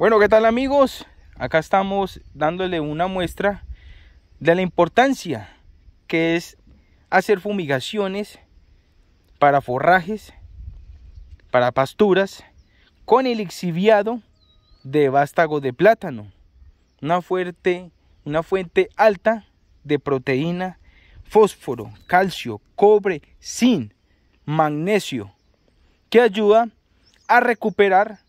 Bueno, ¿qué tal amigos? Acá estamos dándole una muestra de la importancia que es hacer fumigaciones para forrajes, para pasturas, con el exhibiado de vástago de plátano, una fuerte, una fuente alta de proteína, fósforo, calcio, cobre, zinc, magnesio, que ayuda a recuperar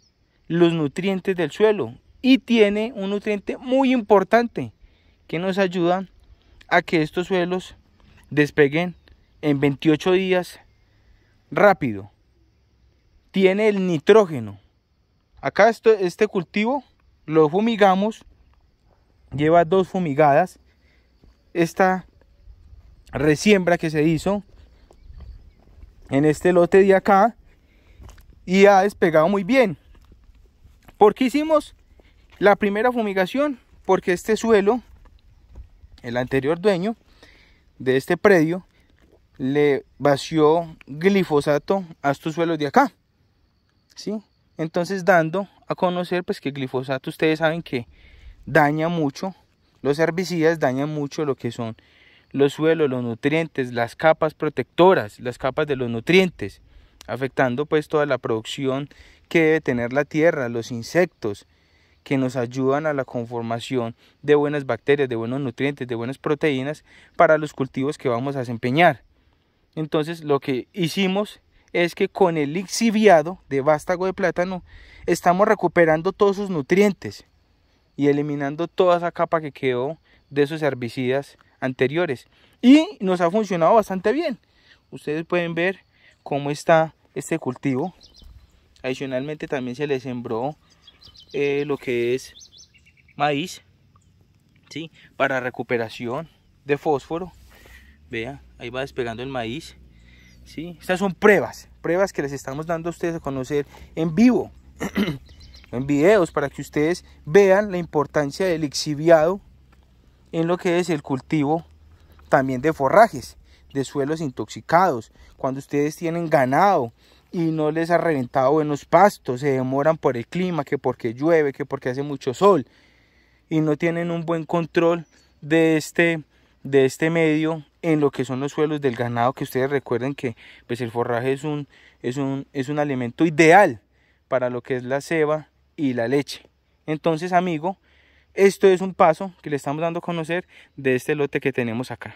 los nutrientes del suelo y tiene un nutriente muy importante que nos ayuda a que estos suelos despeguen en 28 días rápido. Tiene el nitrógeno. Acá este cultivo lo fumigamos, lleva dos fumigadas. Esta resiembra que se hizo en este lote de acá y ha despegado muy bien. ¿Por qué hicimos la primera fumigación? Porque este suelo, el anterior dueño de este predio, le vació glifosato a estos suelos de acá. ¿Sí? Entonces dando a conocer pues que glifosato ustedes saben que daña mucho, los herbicidas dañan mucho lo que son los suelos, los nutrientes, las capas protectoras, las capas de los nutrientes afectando pues toda la producción que debe tener la tierra, los insectos que nos ayudan a la conformación de buenas bacterias, de buenos nutrientes, de buenas proteínas para los cultivos que vamos a desempeñar. Entonces lo que hicimos es que con el lixiviado de vástago de plátano estamos recuperando todos sus nutrientes y eliminando toda esa capa que quedó de sus herbicidas anteriores. Y nos ha funcionado bastante bien. Ustedes pueden ver cómo está este cultivo. Adicionalmente también se le sembró eh, lo que es maíz ¿sí? para recuperación de fósforo. Vea, ahí va despegando el maíz. ¿sí? Estas son pruebas, pruebas que les estamos dando a ustedes a conocer en vivo, en videos, para que ustedes vean la importancia del exhibiado en lo que es el cultivo también de forrajes de suelos intoxicados, cuando ustedes tienen ganado y no les ha reventado buenos pastos, se demoran por el clima, que porque llueve, que porque hace mucho sol, y no tienen un buen control de este, de este medio en lo que son los suelos del ganado, que ustedes recuerden que pues, el forraje es un, es, un, es un alimento ideal para lo que es la ceba y la leche. Entonces, amigo, esto es un paso que le estamos dando a conocer de este lote que tenemos acá.